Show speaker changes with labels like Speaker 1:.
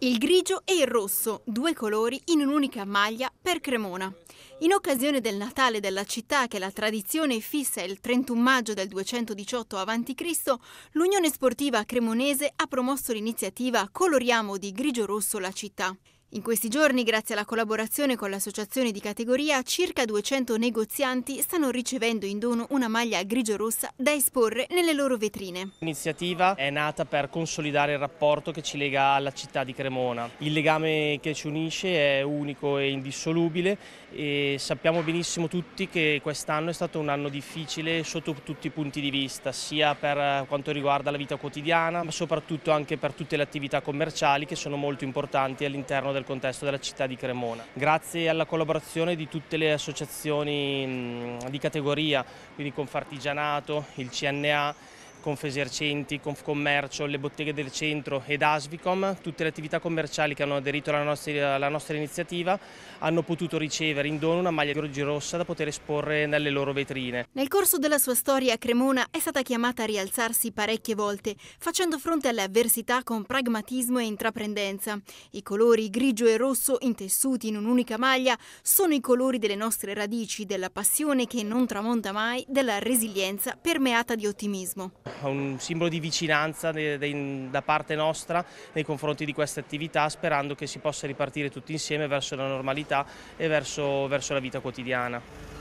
Speaker 1: Il grigio e il rosso, due colori in un'unica maglia per Cremona. In occasione del Natale della città che la tradizione fissa il 31 maggio del 218 a.C., l'Unione Sportiva Cremonese ha promosso l'iniziativa Coloriamo di grigio-rosso la città. In questi giorni, grazie alla collaborazione con l'associazione di categoria, circa 200 negozianti stanno ricevendo in dono una maglia grigio-rossa da esporre nelle loro vetrine.
Speaker 2: L'iniziativa è nata per consolidare il rapporto che ci lega alla città di Cremona. Il legame che ci unisce è unico e indissolubile e sappiamo benissimo tutti che quest'anno è stato un anno difficile sotto tutti i punti di vista, sia per quanto riguarda la vita quotidiana, ma soprattutto anche per tutte le attività commerciali che sono molto importanti all'interno del del contesto della città di Cremona. Grazie alla collaborazione di tutte le associazioni di categoria, quindi Confartigianato, il CNA, Confesercenti, Confcommercio, le botteghe del centro ed Asvicom, tutte le attività commerciali che hanno aderito alla nostra, alla nostra iniziativa hanno potuto ricevere in dono una maglia grigio Rossa da poter esporre nelle loro vetrine.
Speaker 1: Nel corso della sua storia Cremona è stata chiamata a rialzarsi parecchie volte, facendo fronte alle avversità con pragmatismo e intraprendenza. I colori grigio e rosso intessuti in un'unica maglia sono i colori delle nostre radici, della passione che non tramonta mai, della resilienza permeata di ottimismo
Speaker 2: un simbolo di vicinanza de, de, da parte nostra nei confronti di queste attività sperando che si possa ripartire tutti insieme verso la normalità e verso, verso la vita quotidiana.